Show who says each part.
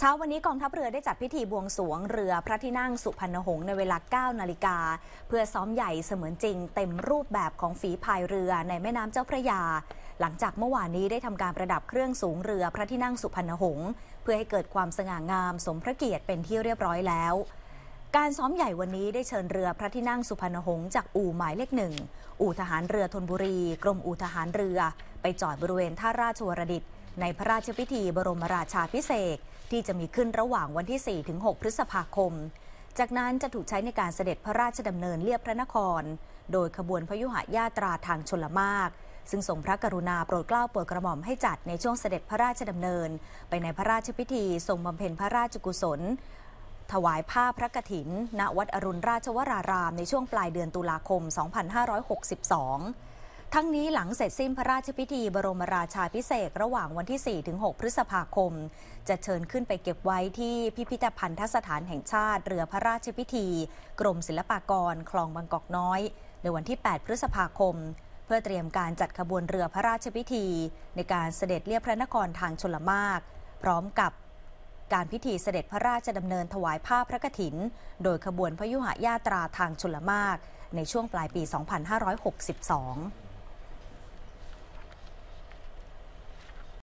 Speaker 1: เช้าวันนี้กองทัพเรือได้จัดพิธีบวงสรวงเรือพระที่นั่งสุพรรณหงษ์ในเวลา9นาฬิกาเพื่อซ้อมใหญ่เสมือนจริง เต็มรูปแบบของฝีพายเรือในแม่น้ำเจ้าพระยา หลังจากเมื่อวานนี้ได้ทำการประดับเครื่องสูงเรือพระที่นั่งสุพรรณหงษ์เพื่อให้เกิดความสง่างามสมพระเกียรติเป็นที่เรียบร้อยแล้ว การซ้อมใหญ่วันนี้ได้เชิญเรือพระที่นั่งสุพรรณหงษ์จากอู่หมายเลขหนึ่งอู่ทหารเรือธนบุรี กรมอู่ทหารเรือ ไปจอดบริเวณท่าราชวรดิ์ในพระราชพิธีบรมราชาพิเศษที่จะมีขึ้นระหว่างวันที่4-6ถึงพฤษภาคม จากนั้นจะถูกใช้ในการเสด็จพระราชดำเนินเลียบพระนคร โดยขบวนพยุหญาตราทางชลมาก ซึ่งทรงพระกรุณาโปรดเกล้าโปรดกระหม่อมให้จัดในช่วงเสด็จพระราชดำเนิน ไปในพระราชพิธีทรงบำเพ็ญพระราชกุศล ถวายผ้าพระกฐินณวัดอรุณราชวรารามในช่วงปลายเดือนตุลาคม 2562ทั้งนี้หลังเสร็จสิ้นพระราชพิธีบรมราชาพิเศษระหว่างวันที่ 4-6ถึงพฤษภาคม จะเชิญขึ้นไปเก็บไว้ที่พิพิธภัณฑสถานแห่งชาติเรือพระราชพิธี กรมศิลปากรคลองบางกอกน้อย ในวันที่ 8 พฤษภาคม เพื่อเตรียมการจัดขบวนเรือพระราชพิธี ในการเสด็จเลียบพระนครทางชลมารพร้อมกับ การพิธีเสด็จพระราชดำเนินถวายผ้าพระกฐิน โดยขบวนพยุหญาตราทางชลมารในช่วงปลายปี 2562